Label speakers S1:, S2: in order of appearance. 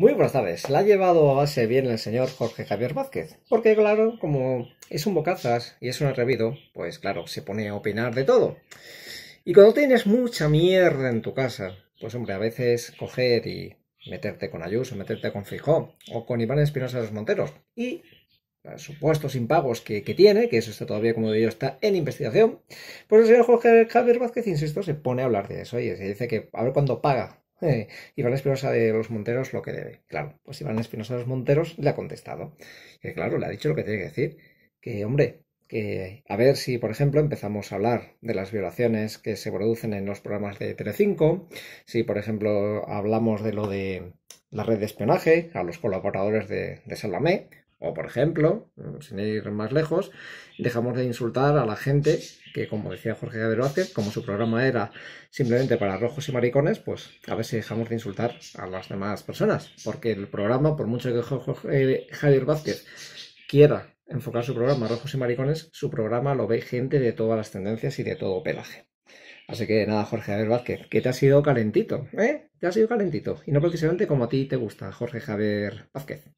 S1: Muy buenas tardes. La ha llevado a base bien el señor Jorge Javier Vázquez. Porque, claro, como es un bocazas y es un atrevido, pues claro, se pone a opinar de todo. Y cuando tienes mucha mierda en tu casa, pues hombre, a veces coger y meterte con Ayuso, meterte con Fijó o con Iván Espinosa de los Monteros. Y supuestos impagos que, que, tiene, que eso está todavía, como digo, está en investigación, pues el señor Jorge Javier Vázquez, insisto, se pone a hablar de eso y se dice que a ver cuándo paga eh, Iván Espinosa de los Monteros lo que debe. Claro, pues Iván Espinosa de los Monteros le ha contestado. Que claro, le ha dicho lo que tiene que decir. Que, hombre, que a ver si, por ejemplo, empezamos a hablar de las violaciones que se producen en los programas de Telecinco, si, por ejemplo, hablamos de lo de la red de espionaje a los colaboradores de, de Salamé, o, por ejemplo, sin ir más lejos, dejamos de insultar a la gente que, como decía Jorge Javier Vázquez, como su programa era simplemente para rojos y maricones, pues a ver si dejamos de insultar a las demás personas. Porque el programa, por mucho que Jorge Javier Vázquez quiera enfocar su programa a rojos y maricones, su programa lo ve gente de todas las tendencias y de todo pelaje. Así que nada, Jorge Javier Vázquez, que te ha sido calentito, ¿eh? Te ha sido calentito. Y no precisamente como a ti te gusta, Jorge Javier Vázquez.